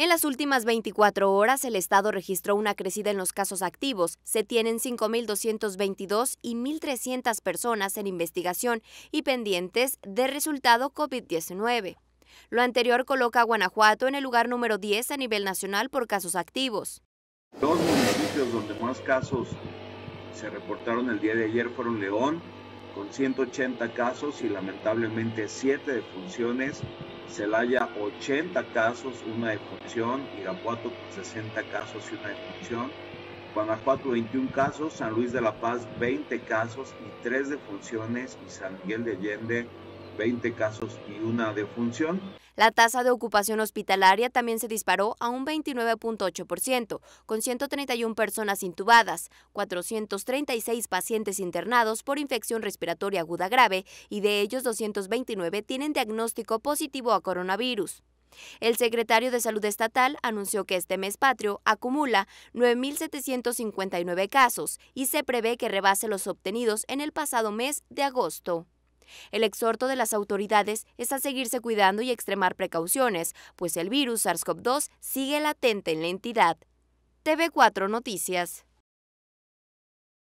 En las últimas 24 horas, el Estado registró una crecida en los casos activos. Se tienen 5.222 y 1.300 personas en investigación y pendientes de resultado COVID-19. Lo anterior coloca a Guanajuato en el lugar número 10 a nivel nacional por casos activos. Los municipios donde más casos se reportaron el día de ayer fueron León, con 180 casos y lamentablemente 7 defunciones Celaya 80 casos, una defunción, Irapuato 60 casos y una defunción, Guanajuato 21 casos, San Luis de la Paz 20 casos y 3 defunciones y San Miguel de Allende 20 casos y una defunción. La tasa de ocupación hospitalaria también se disparó a un 29.8%, con 131 personas intubadas, 436 pacientes internados por infección respiratoria aguda grave y de ellos 229 tienen diagnóstico positivo a coronavirus. El secretario de Salud Estatal anunció que este mes patrio acumula 9.759 casos y se prevé que rebase los obtenidos en el pasado mes de agosto. El exhorto de las autoridades es a seguirse cuidando y extremar precauciones, pues el virus SARS-CoV-2 sigue latente en la entidad. TV4 Noticias.